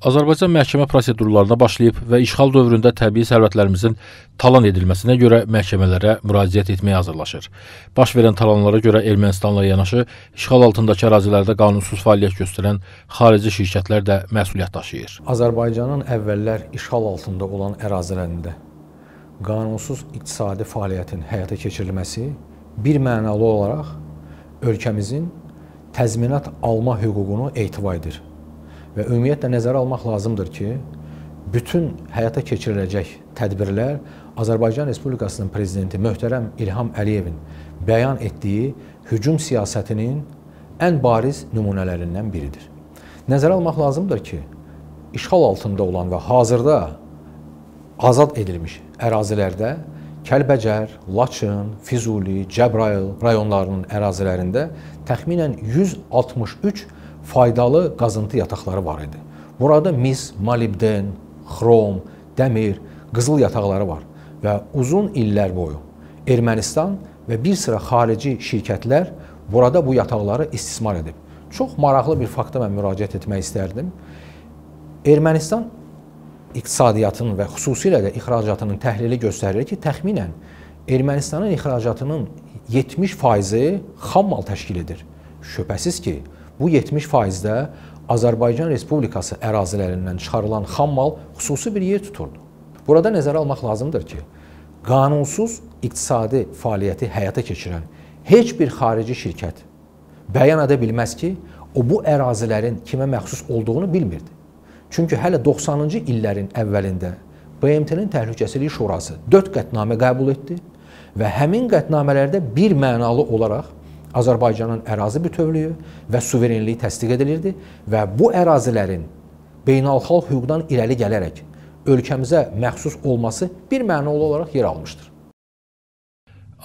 Azərbaycan məhkəmə prosedurlarına başlayıb və işğal dövründə təbii sərvətlərimizin talan edilməsinə görə məhkəmələrə müraciət etməyə hazırlaşır. Baş verən talanlara görə Ermənistanla yanaşı işğal altındakı ərazilərdə qanunsuz fəaliyyət göstərən xarici şirkətlər də məsuliyyət daşıyır. Azərbaycanın əvvəllər işğal altında olan ərazilərində qanunsuz iqtisadi fəaliyyətin həyata keçirilməsi bir mənalı olaraq ölkəmizin təzminat alma hüququnu ehtiva edir. Və ümumiyyətlə nəzərə almaq lazımdır ki, bütün həyata keçiriləcək tədbirlər Azərbaycan Respublikasının prezidenti möhtərəm İlham Əliyevin bəyan etdiyi hücum siyasətinin ən bariz nümunələrindən biridir. Nəzərə almaq lazımdır ki, işğal altında olan və hazırda azad edilmiş ərazilərdə Kəlbəcər, Laçın, Füzuli, Cəbrayıl rayonlarının ərazilərində təxminən 163 faydalı qazıntı yataqları var idi. Burada mis, molibden, xrom, dəmir, qızıl yataqları var və uzun illər boyu Ermənistan və bir sıra xarici şirkətlər burada bu yataqları istismar edib. Çox maraqlı bir fakta mən müraciət etmək istərdim. Ermənistan iqtisadiyyatının və xüsusilə də ixracatının təhlili göstərir ki, təxminən Ermənistanın ixracatının 70 faizi xam mal təşkil edir. Şübhəsiz ki, Bu 70%-də Azərbaycan Respublikası ərazilərindən çıxarılan xammal xüsusi bir yer tuturdu. Burada nəzərə almaq lazımdır ki, qanunsuz iqtisadi fəaliyyəti həyata keçirən heç bir xarici şirkət bəyan edə bilməz ki, o bu ərazilərin kimə məxsus olduğunu bilmirdi. Çünki hələ 90-cı illərin əvvəlində BMT-nin Təhlükəsizlik Şurası 4 qətnamə qəbul etdi və həmin qətnamələrdə bir mənalı olaraq Azərbaycanın ərazi bütövlüyü və suverenliyi təsdiq edilirdi və bu ərazilərin beynəlxalq hüquqdan irəli gələrək ölkəmizə məxsus olması bir mənalı olaraq yer almışdır.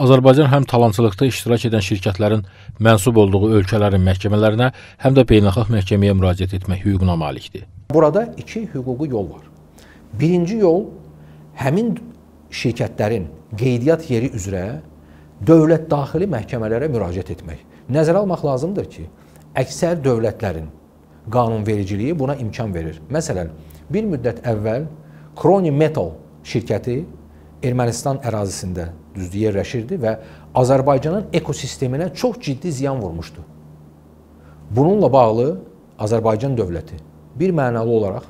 Azərbaycan həm talançılıqda iştirak edən şirkətlərin mənsub olduğu ölkələrin məhkəmələrinə, həm də beynəlxalq məhkəməyə müraciət etmək hüququna malikdir. Burada iki hüquqi yol var. Birinci yol həmin şirkətlərin qeydiyyat yeri üzrə dövlət daxili məhkəmələrə müraciət etmək. Nəzərə almaq lazımdır ki, əksər dövlətlərin qanunvericiliyi buna imkan verir. Məsələn, bir müddət əvvəl Kroni Metal şirkəti Ermənistan ərazisində düzdür yerləşirdi və Azərbaycanın ekosisteminə çox ciddi ziyan vurmuşdu. Bununla bağlı Azərbaycan dövləti bir mənalı olaraq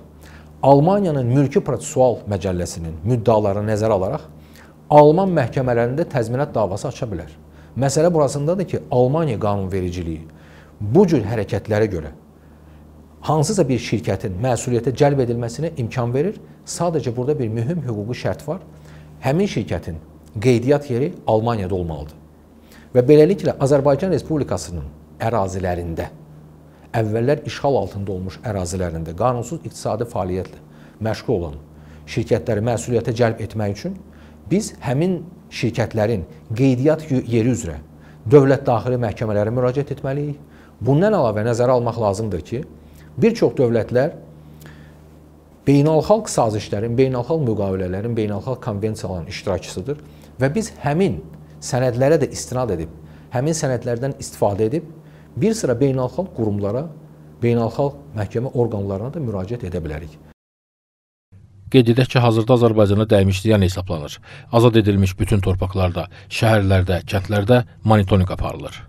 Almaniyanın mülki prosessual məcəlləsinin müddalarını nəzərə alaraq Alman məhkəmələrində təzminat davası aça bilər. Məsələ burasındadır ki, Almaniya qanunvericiliyi bu cür hərəkətlərə görə hansısa bir şirkətin məsuliyyətə cəlb edilməsinə imkan verir. Sadəcə burada bir mühüm hüquqi şərt var. Həmin şirkətin qeydiyyat yeri Almaniyada olmalıdır. Və beləliklə Azərbaycan Respublikasının ərazilərində əvvəllər işğal altında olmuş ərazilərində qanunsuz iqtisadi fəaliyyətlə məşğul olan şirkətləri məsuliyyətə cəlb etmək üçün biz həmin şirkətlərin qeydiyyat yeri üzrə dövlət daxili məhkəmələrə müraciət etməliyik. Bundan əlavə nəzərə almaq lazımdır ki, bir çox dövlətlər beynəlxalq sazişlərin, beynəlxalq müqavilələrin, beynəlxalq konvensiyaların iştirakçısıdır və biz həmin sənədlərə də istinad edib, həmin sənədlərdən istifadə edib bir sıra beynəlxalq qurumlara, beynəlxalq məhkəmə orqanlarına da müraciət edə bilərik. Qeyd edək ki, hazırda Azərbaycana dəymiş ziyan yəni hesablanır. Azad edilmiş bütün torpaqlarda, şəhərlərdə, kəndlərdə monitorinq aparılır.